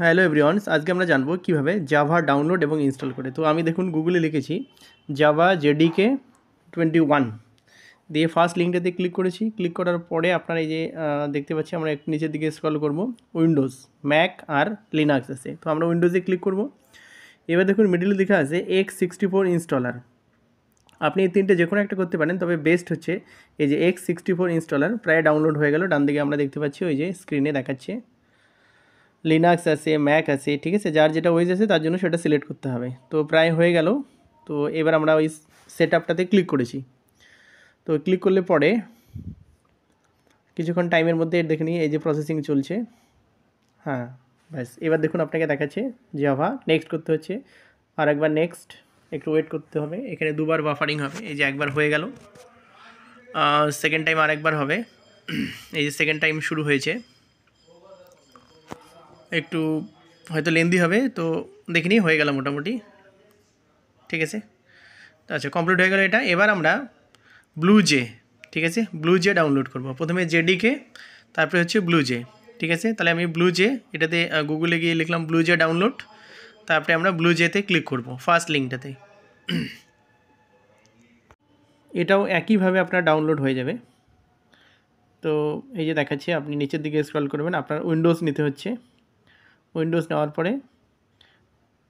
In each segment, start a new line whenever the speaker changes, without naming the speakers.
hello everyone's আজকে আমরা জানবো কিভাবে জাভা ডাউনলোড এবং ইনস্টল করে তো আমি দেখুন গুগলে লিখেছি জাভা জেডিকে টোয়েন্টি ওয়ান দিয়ে ফার্স্ট লিঙ্কটাতে ক্লিক করেছি ক্লিক করার পরে আপনার এই যে দেখতে পাচ্ছি আমরা একটু নিচের দিকে স্ক্রল করব উইন্ডোজ ম্যাক আর লিনাক্স আছে তো আমরা উইন্ডোজে ক্লিক করব এবার দেখুন মিডিলে লেখা আছে এক্স সিক্সটি ফোর ইনস্টলার আপনি এই তিনটে যে কোনো একটা করতে পারেন তবে বেস্ট হচ্ছে এই যে এক্স সিক্সটি ফোর ইনস্টলার প্রায় ডাউনলোড হয়ে গেল ডান দিকে আমরা দেখতে পাচ্ছি ওই যে স্ক্রিনে দেখাচ্ছে লিনাক্স আছে ম্যাক আছে ঠিক আছে যার যেটা ওয়েজ আছে তার জন্য সেটা সিলেক্ট করতে হবে তো প্রায় হয়ে গেল তো এবার আমরা ওই সেট আপটাতে ক্লিক করেছি তো ক্লিক করলে পরে কিছুক্ষণ টাইমের মধ্যে দেখে নিই এই যে প্রসেসিং চলছে হ্যাঁ ব্যাস এবার দেখুন আপনাকে দেখাচ্ছে যে জাভা নেক্সট করতে হচ্ছে আর একবার নেক্সট একটু ওয়েট করতে হবে এখানে দুবার বাফারিং হবে এই যে একবার হয়ে গেল সেকেন্ড টাইম আরেকবার হবে এই যে সেকেন্ড টাইম শুরু হয়েছে একটু হয়তো লেন্দি হবে তো দেখিনি হয়ে গেল মোটামুটি ঠিক আছে আচ্ছা কমপ্লিট হয়ে গেল এটা এবার আমরা ব্লু জে ঠিক আছে ব্লু জে ডাউনলোড করব প্রথমে জেডিকে তারপরে হচ্ছে ব্লু জে ঠিক আছে তাহলে আমি ব্লু জে এটাতে গুগলে গিয়ে লিখলাম ব্লু জে ডাউনলোড তারপরে আমরা ব্লু জেতে ক্লিক করব ফার্স্ট লিঙ্কটাতে এটাও একইভাবে আপনার ডাউনলোড হয়ে যাবে তো এই যে দেখাচ্ছে আপনি নিচের দিকে স্ক্রল করবেন আপনার উইন্ডোজ নিতে হচ্ছে উইন্ডোজ নেওয়ার পরে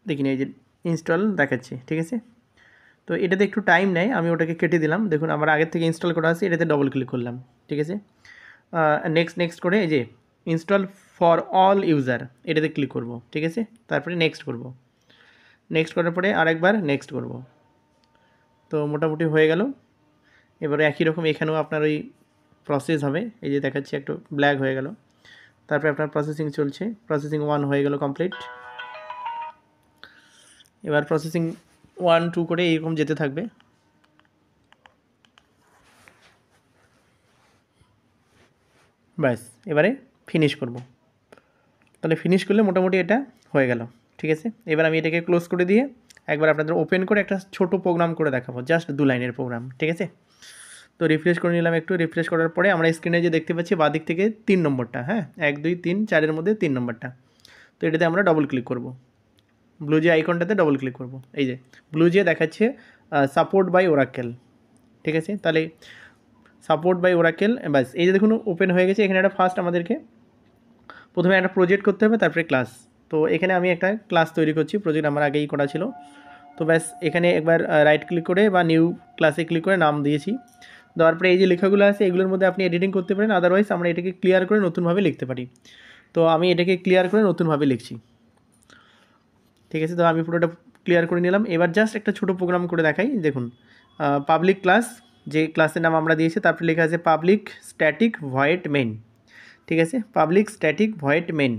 দেখি এই যে ইনস্টল দেখাচ্ছে ঠিক আছে তো এটাতে একটু টাইম নেয় আমি ওটাকে কেটে দিলাম দেখুন আমার আগের থেকে ইনস্টল করা আছে এটাতে ডবল ক্লিক করলাম ঠিক আছে নেক্সট নেক্সট করে এই যে ইনস্টল ফর অল ইউজার এটাতে ক্লিক করব ঠিক আছে তারপরে নেক্সট করব নেক্সট করার পরে আরেকবার নেক্সট করব তো মোটামুটি হয়ে গেল এবারে একই রকম এখানেও আপনার ওই প্রসেস হবে এই যে দেখাচ্ছি একটু ব্ল্যাক হয়ে গেল তারপরে আপনার প্রসেসিং চলছে প্রসেসিং ওয়ান হয়ে গেল কমপ্লিট এবার প্রসেসিং ওয়ান টু করে এইরকম যেতে থাকবে ব্যাস এবারে ফিনিশ করব তাহলে ফিনিশ করলে মোটামুটি এটা হয়ে গেল ঠিক আছে এবার আমি এটাকে ক্লোজ করে দিয়ে একবার আপনাদের ওপেন করে একটা ছোট প্রোগ্রাম করে দেখাবো জাস্ট দু লাইনের প্রোগ্রাম ঠিক আছে তো রিফ্রেশ করে নিলাম একটু রিফ্রেশ করার পরে আমরা স্ক্রিনে যে দেখতে পাচ্ছি বাঁ দিক থেকে তিন নম্বরটা হ্যাঁ এক দুই তিন চারের মধ্যে তিন নম্বরটা তো এটাতে আমরা ডবল ক্লিক করব ব্লু জি আইকনটাতে ডবল ক্লিক করব এই যে ব্লু যে দেখাচ্ছে সাপোর্ট বাই ওরাকেল ঠিক আছে তাহলে সাপোর্ট বাই ওরাকেল ব্যাস এই যে দেখুন ওপেন হয়ে গেছে এখানে একটা ফার্স্ট আমাদেরকে প্রথমে একটা প্রজেক্ট করতে হবে তারপরে ক্লাস তো এখানে আমি একটা ক্লাস তৈরি করছি প্রজেক্ট আমার আগেই করা ছিল তো ব্যাস এখানে একবার রাইট ক্লিক করে বা নিউ ক্লাসে ক্লিক করে নাম দিয়েছি দেওয়ার পরে এই যে লেখাগুলো আছে এগুলোর মধ্যে আপনি এডিটিং করতে পারেন আদারওয়াইজ আমরা এটাকে ক্লিয়ার করে নতুনভাবে লিখতে পারি তো আমি এটাকে ক্লিয়ার করে নতুনভাবে লিখছি ঠিক আছে তো আমি পুরোটা ক্লিয়ার করে নিলাম এবার জাস্ট একটা ছোট প্রোগ্রাম করে দেখাই দেখুন পাবলিক ক্লাস যে ক্লাসের নাম আমরা দিয়েছি তারপরে লেখা আছে পাবলিক স্ট্যাটিক ভয়েট মেন ঠিক আছে পাবলিক স্ট্যাটিক ভয়েট মেন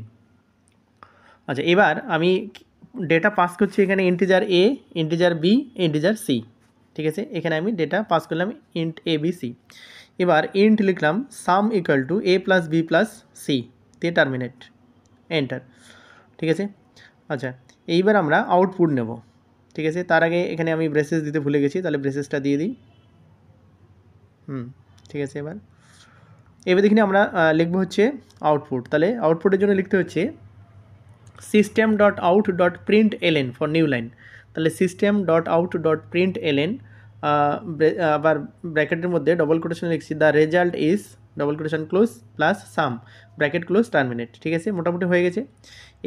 আচ্ছা এবার আমি ডেটা পাস করছি এখানে integer a integer b integer c ঠিক আছে এখানে আমি ডেটা পাস করলাম ইন্ট এ বি সি এবার ইন্ট লিখলাম sum equal to a plus b plus c দিয়ে টার্মিনেট এন্টার ঠিক আছে আচ্ছা এইবার আমরা আউটপুট নেব ঠিক আছে তার আগে এখানে আমি ব্রেসেস দিতে ভুলে গেছি তাহলে ব্রেসেসটা দিয়ে দিই হুম ঠিক আছে এবার এবার দেখিনি আমরা লিখব হচ্ছে আউটপুট তাহলে আউটপুটের জন্য লিখতে হচ্ছে system dot out dot println for new line তাহলে system dot out dot println আবার ব্র্যাকেটের মধ্যে ডবল কোটেশন লিখছি the result is double quotation close plus sum bracket close terminate ঠিক আছে মোটামুটি হয়ে গেছে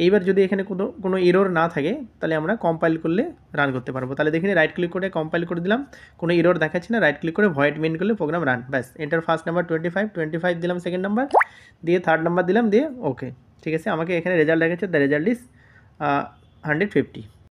এইবার যদি এখানে কোনো কোনো ইরোর না থাকে তাহলে আমরা কম্পাইল করলে রান করতে পারবো তাহলে দেখি রাইট ক্লিক করে কম্পাইল করে দিলাম কোনো ইরোর দেখাচ্ছে না রাইট ক্লিক করে ভয়েড মেন করলে প্রোগ্রাম রান ব্যাস enter first number twenty five twenty five দিলাম সেকেন্ড নাম্বার দিয়ে থার্ড নাম্বার দিলাম দিয়ে ওকে ঠিক আছে আমাকে এখানে রেজাল্ট দেখাচ্ছে the result is hundred fifty